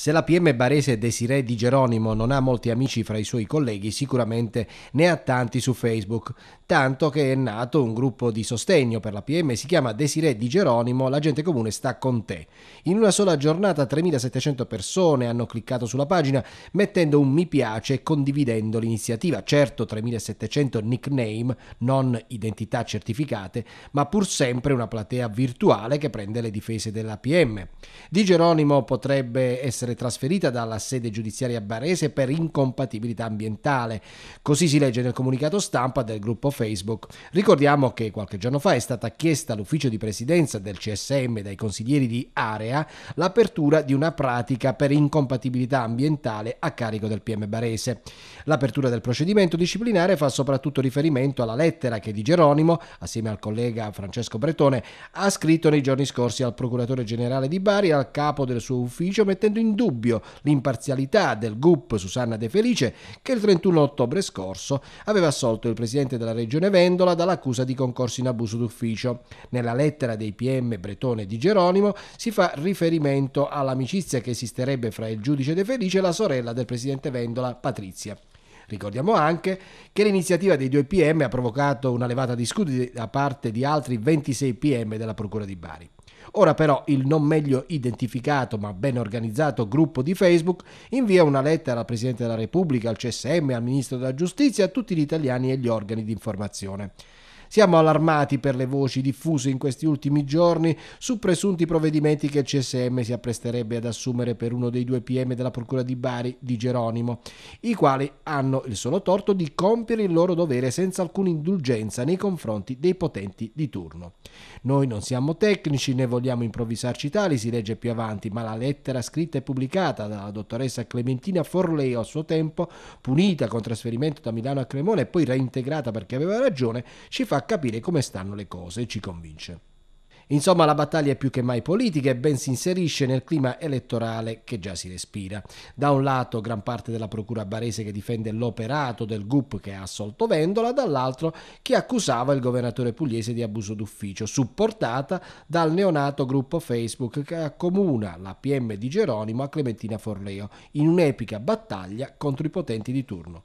Se la PM barese Desiree Di Geronimo non ha molti amici fra i suoi colleghi, sicuramente ne ha tanti su Facebook, tanto che è nato un gruppo di sostegno per la PM, si chiama Desiree Di Geronimo, la gente comune sta con te. In una sola giornata 3.700 persone hanno cliccato sulla pagina mettendo un mi piace e condividendo l'iniziativa, certo 3.700 nickname, non identità certificate, ma pur sempre una platea virtuale che prende le difese della PM. Di Geronimo potrebbe essere essere trasferita dalla sede giudiziaria barese per incompatibilità ambientale. Così si legge nel comunicato stampa del gruppo Facebook. Ricordiamo che qualche giorno fa è stata chiesta all'ufficio di presidenza del CSM dai consiglieri di Area l'apertura di una pratica per incompatibilità ambientale a carico del PM barese. L'apertura del procedimento disciplinare fa soprattutto riferimento alla lettera che Di Geronimo, assieme al collega Francesco Bretone, ha scritto nei giorni scorsi al procuratore generale di Bari e al capo del suo ufficio mettendo in dubbio l'imparzialità del GUP Susanna De Felice che il 31 ottobre scorso aveva assolto il presidente della regione Vendola dall'accusa di concorso in abuso d'ufficio. Nella lettera dei PM Bretone di Geronimo si fa riferimento all'amicizia che esisterebbe fra il giudice De Felice e la sorella del presidente Vendola, Patrizia. Ricordiamo anche che l'iniziativa dei due PM ha provocato una levata di scudi da parte di altri 26 PM della Procura di Bari. Ora però il non meglio identificato ma ben organizzato gruppo di Facebook invia una lettera al Presidente della Repubblica, al CSM, al Ministro della Giustizia e a tutti gli italiani e gli organi di informazione. Siamo allarmati per le voci diffuse in questi ultimi giorni su presunti provvedimenti che il CSM si appresterebbe ad assumere per uno dei due PM della Procura di Bari, Di Geronimo, i quali hanno il solo torto di compiere il loro dovere senza alcuna indulgenza nei confronti dei potenti di turno. Noi non siamo tecnici né vogliamo improvvisarci tali, si legge più avanti, ma la lettera scritta e pubblicata dalla dottoressa Clementina Forleo a suo tempo, punita con trasferimento da Milano a Cremona e poi reintegrata perché aveva ragione, ci fa fa capire come stanno le cose e ci convince. Insomma, la battaglia è più che mai politica e ben si inserisce nel clima elettorale che già si respira. Da un lato gran parte della procura barese che difende l'operato del GUP che ha assolto Vendola, dall'altro chi accusava il governatore pugliese di abuso d'ufficio, supportata dal neonato gruppo Facebook che accomuna la PM di Geronimo a Clementina Forleo in un'epica battaglia contro i potenti di turno.